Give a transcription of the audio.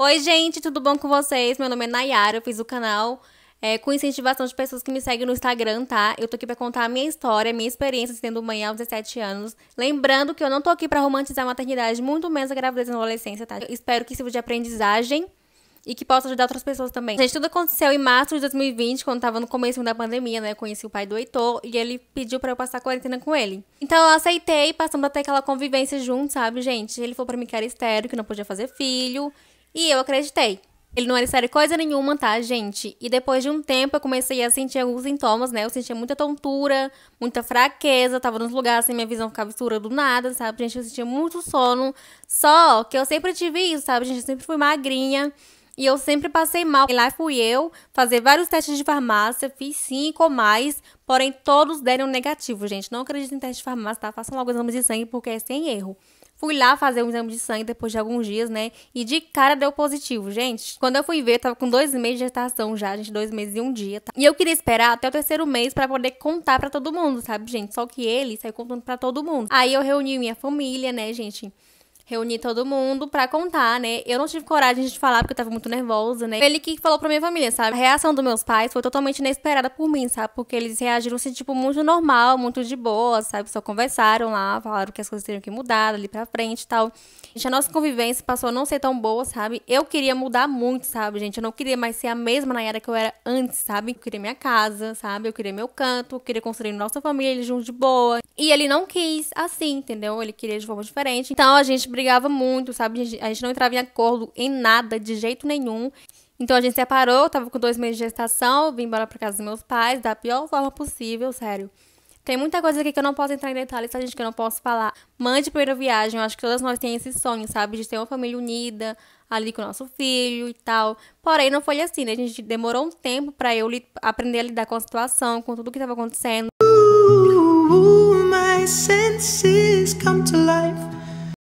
Oi, gente, tudo bom com vocês? Meu nome é Nayara, eu fiz o canal é, com incentivação de pessoas que me seguem no Instagram, tá? Eu tô aqui pra contar a minha história, a minha experiência sendo mãe aos 17 anos. Lembrando que eu não tô aqui pra romantizar a maternidade, muito menos a gravidez na adolescência, tá? Eu espero que sirva de aprendizagem e que possa ajudar outras pessoas também. Gente, tudo aconteceu em março de 2020, quando tava no começo da pandemia, né? Eu conheci o pai do Heitor e ele pediu para eu passar a quarentena com ele. Então eu aceitei, passamos até aquela convivência junto, sabe, gente? Ele falou pra mim que era estéreo, que não podia fazer filho, e eu acreditei. Ele não era sério coisa nenhuma, tá, gente? E depois de um tempo eu comecei a sentir alguns sintomas, né? Eu sentia muita tontura, muita fraqueza, tava nos lugares assim, minha visão ficava escura do nada, sabe? Gente, eu sentia muito sono. Só que eu sempre tive isso, sabe? Gente, eu sempre fui magrinha. E eu sempre passei mal. E lá fui eu fazer vários testes de farmácia, fiz cinco ou mais, porém todos deram negativo, gente. Não acredito em teste de farmácia, tá? Façam logo exames de sangue porque é sem erro. Fui lá fazer um exame de sangue depois de alguns dias, né? E de cara deu positivo, gente. Quando eu fui ver, eu tava com dois meses de gestação já, gente, dois meses e um dia, tá? E eu queria esperar até o terceiro mês para poder contar para todo mundo, sabe, gente? Só que ele saiu contando para todo mundo. Aí eu reuni minha família, né, gente? reuni todo mundo pra contar, né? Eu não tive coragem de falar porque eu tava muito nervosa, né? Ele que falou pra minha família, sabe? A reação dos meus pais foi totalmente inesperada por mim, sabe? Porque eles reagiram assim, tipo, muito normal, muito de boa, sabe? Só conversaram lá, falaram que as coisas teriam que mudar ali pra frente e tal. Gente, a nossa convivência passou a não ser tão boa, sabe? Eu queria mudar muito, sabe, gente? Eu não queria mais ser a mesma Nayara que eu era antes, sabe? Eu queria minha casa, sabe? Eu queria meu canto, eu queria construir nossa família, eles juntos de boa. E ele não quis assim, entendeu? Ele queria de forma diferente. Então a gente brigava muito, sabe? A gente, não entrava em acordo em nada, de jeito nenhum. Então a gente separou, eu tava com dois meses de gestação, vim embora pra casa dos meus pais, da pior forma possível, sério. Tem muita coisa aqui que eu não posso entrar em detalhes, tá, gente? Que eu não posso falar. Mãe de primeira viagem, eu acho que todas nós temos esse sonho, sabe? De ter uma família unida, ali com o nosso filho e tal. Porém, não foi assim, né? A gente demorou um tempo para eu aprender a lidar com a situação, com tudo que estava acontecendo.